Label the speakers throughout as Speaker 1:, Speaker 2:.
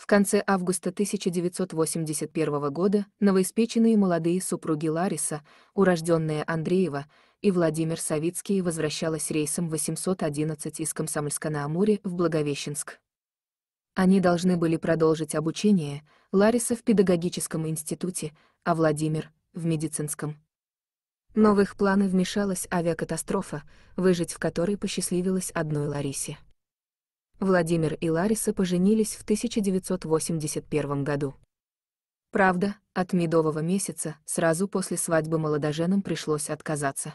Speaker 1: В конце августа 1981 года новоиспеченные молодые супруги Лариса, урожденные Андреева, и Владимир Савицкий возвращалась рейсом 811 из Комсомольска на Амуре в Благовещенск. Они должны были продолжить обучение, Лариса в педагогическом институте, а Владимир — в медицинском. Но в их планы вмешалась авиакатастрофа, выжить в которой посчастливилось одной Ларисе. Владимир и Лариса поженились в 1981 году. Правда, от медового месяца сразу после свадьбы молодоженам пришлось отказаться.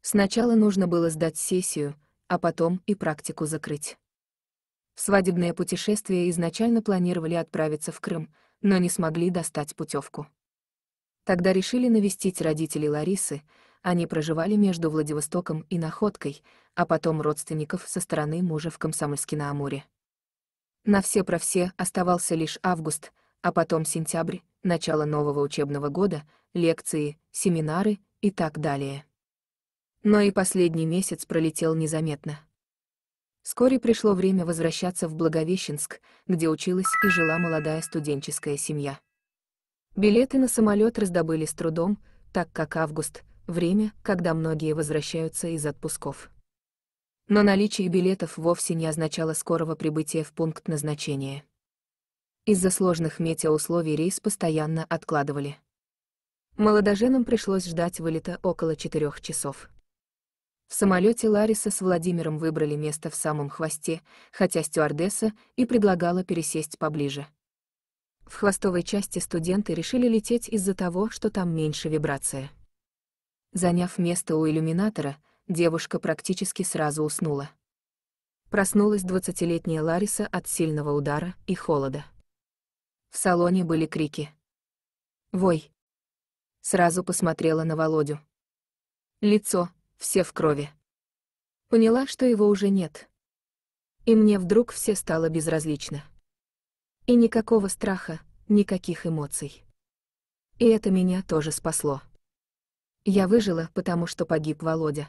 Speaker 1: Сначала нужно было сдать сессию, а потом и практику закрыть. В свадебное путешествие изначально планировали отправиться в Крым, но не смогли достать путевку. Тогда решили навестить родителей Ларисы, они проживали между Владивостоком и Находкой, а потом родственников со стороны мужа в Комсомольске-на-Амуре. На все про все оставался лишь август, а потом сентябрь, начало нового учебного года, лекции, семинары и так далее. Но и последний месяц пролетел незаметно. Вскоре пришло время возвращаться в Благовещенск, где училась и жила молодая студенческая семья. Билеты на самолет раздобыли с трудом, так как август — время, когда многие возвращаются из отпусков. Но наличие билетов вовсе не означало скорого прибытия в пункт назначения. Из-за сложных метеоусловий рейс постоянно откладывали. Молодоженам пришлось ждать вылета около четырех часов. В самолете Лариса с Владимиром выбрали место в самом хвосте, хотя стюардесса и предлагала пересесть поближе. В хвостовой части студенты решили лететь из-за того, что там меньше вибрация. Заняв место у иллюминатора, девушка практически сразу уснула. Проснулась двадцатилетняя Лариса от сильного удара и холода. В салоне были крики. «Вой!» Сразу посмотрела на Володю. Лицо, все в крови. Поняла, что его уже нет. И мне вдруг все стало безразлично. И никакого страха, никаких эмоций. И это меня тоже спасло. Я выжила, потому что погиб Володя.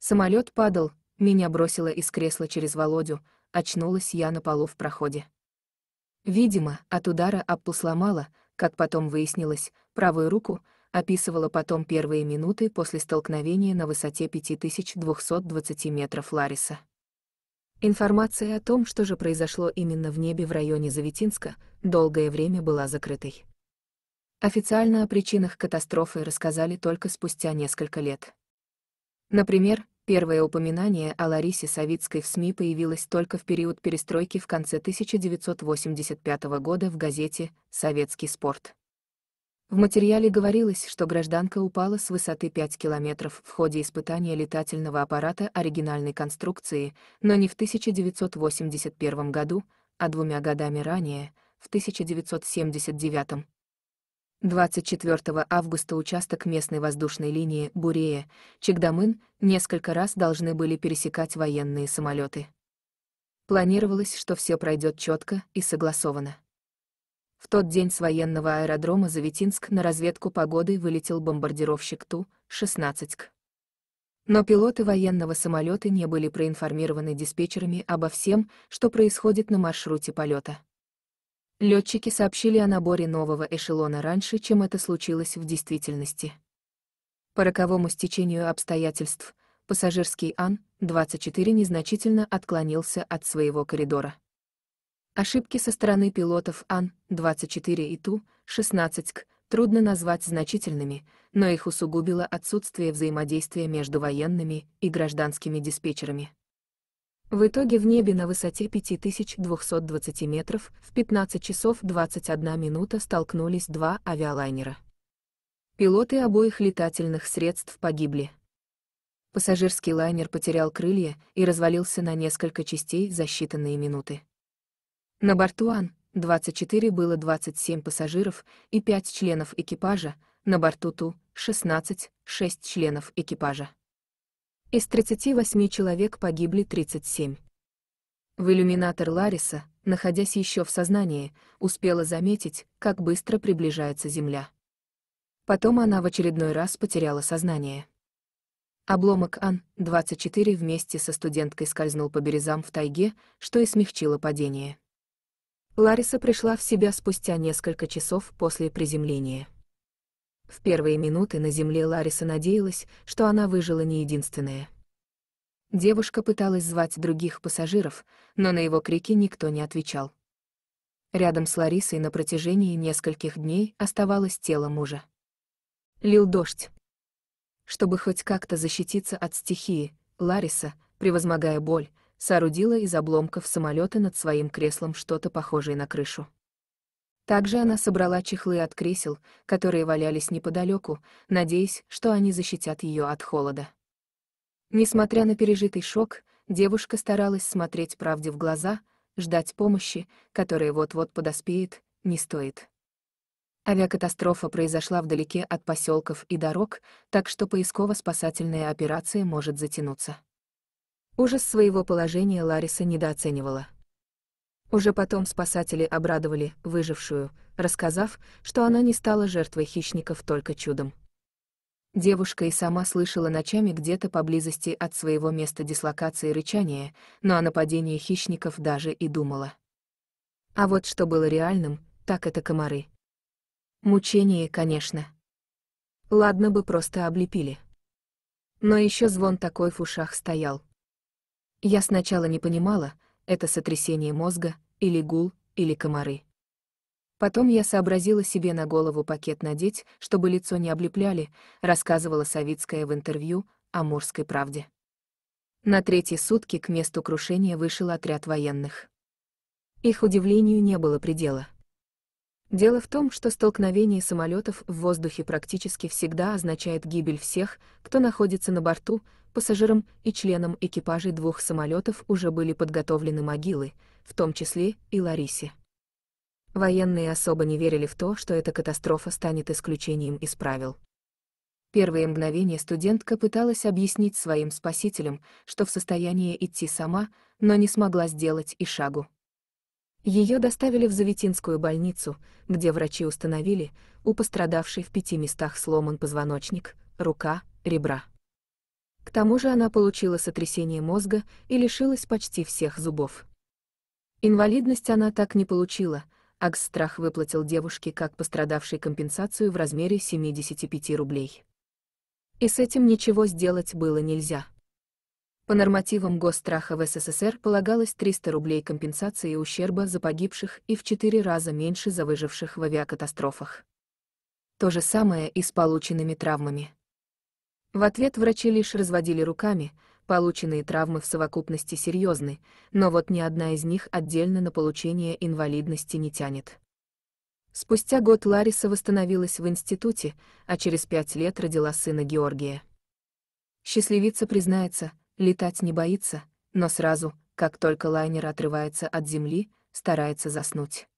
Speaker 1: Самолет падал, меня бросило из кресла через Володю, очнулась я на полу в проходе. Видимо, от удара об пол сломала, как потом выяснилось, правую руку, описывала потом первые минуты после столкновения на высоте 5220 метров Лариса. Информация о том, что же произошло именно в небе в районе Заветинска, долгое время была закрытой. Официально о причинах катастрофы рассказали только спустя несколько лет. Например, первое упоминание о Ларисе Савицкой в СМИ появилось только в период перестройки в конце 1985 года в газете «Советский спорт». В материале говорилось, что гражданка упала с высоты 5 километров в ходе испытания летательного аппарата оригинальной конструкции, но не в 1981 году, а двумя годами ранее, в 1979. 24 августа участок местной воздушной линии Бурея, Чегдамын, несколько раз должны были пересекать военные самолеты. Планировалось, что все пройдет четко и согласованно. В тот день с военного аэродрома Заветинск на разведку погоды вылетел бомбардировщик Ту-16К. Но пилоты военного самолета не были проинформированы диспетчерами обо всем, что происходит на маршруте полета. Летчики сообщили о наборе нового эшелона раньше, чем это случилось в действительности. По роковому стечению обстоятельств, пассажирский Ан-24 незначительно отклонился от своего коридора. Ошибки со стороны пилотов Ан-24 и Ту-16 к трудно назвать значительными, но их усугубило отсутствие взаимодействия между военными и гражданскими диспетчерами. В итоге в небе на высоте 5220 метров в 15 часов 21 минута столкнулись два авиалайнера. Пилоты обоих летательных средств погибли. Пассажирский лайнер потерял крылья и развалился на несколько частей за считанные минуты. На борту Ан-24 было 27 пассажиров и 5 членов экипажа, на борту Ту-16 – 6 членов экипажа. Из 38 человек погибли 37. В иллюминатор Лариса, находясь еще в сознании, успела заметить, как быстро приближается Земля. Потом она в очередной раз потеряла сознание. Обломок Ан-24 вместе со студенткой скользнул по березам в тайге, что и смягчило падение. Лариса пришла в себя спустя несколько часов после приземления. В первые минуты на земле Лариса надеялась, что она выжила не единственная. Девушка пыталась звать других пассажиров, но на его крики никто не отвечал. Рядом с Ларисой на протяжении нескольких дней оставалось тело мужа. Лил дождь. Чтобы хоть как-то защититься от стихии, Лариса, превозмогая боль, соорудила из обломков самолета над своим креслом что-то похожее на крышу. Также она собрала чехлы от кресел, которые валялись неподалеку, надеясь, что они защитят ее от холода. Несмотря на пережитый шок, девушка старалась смотреть правде в глаза, ждать помощи, которая вот-вот подоспеет, не стоит. Авиакатастрофа произошла вдалеке от поселков и дорог, так что поисково-спасательная операция может затянуться. Ужас своего положения Лариса недооценивала. Уже потом спасатели обрадовали выжившую, рассказав, что она не стала жертвой хищников только чудом. Девушка и сама слышала ночами где-то поблизости от своего места дислокации рычания, но о нападении хищников даже и думала. А вот что было реальным, так это комары. Мучение, конечно. Ладно бы просто облепили. Но еще звон такой в ушах стоял. Я сначала не понимала, это сотрясение мозга, или гул, или комары. Потом я сообразила себе на голову пакет надеть, чтобы лицо не облепляли, рассказывала Савицкая в интервью о Мурской правде. На третьи сутки к месту крушения вышел отряд военных. Их удивлению не было предела. Дело в том, что столкновение самолетов в воздухе практически всегда означает гибель всех, кто находится на борту, пассажирам и членам экипажей двух самолетов уже были подготовлены могилы, в том числе и Ларисе. Военные особо не верили в то, что эта катастрофа станет исключением из правил. Первые мгновения студентка пыталась объяснить своим спасителям, что в состоянии идти сама, но не смогла сделать и шагу. Ее доставили в Заветинскую больницу, где врачи установили, у пострадавшей в пяти местах сломан позвоночник, рука, ребра. К тому же она получила сотрясение мозга и лишилась почти всех зубов. Инвалидность она так не получила, Акс Страх выплатил девушке как пострадавшей компенсацию в размере 75 рублей. И с этим ничего сделать было нельзя. По нормативам госстраха в СССР полагалось 300 рублей компенсации ущерба за погибших и в 4 раза меньше за выживших в авиакатастрофах. То же самое и с полученными травмами. В ответ врачи лишь разводили руками, полученные травмы в совокупности серьезны, но вот ни одна из них отдельно на получение инвалидности не тянет. Спустя год Лариса восстановилась в институте, а через пять лет родила сына Георгия. Счастливица признается, Летать не боится, но сразу, как только лайнер отрывается от земли, старается заснуть.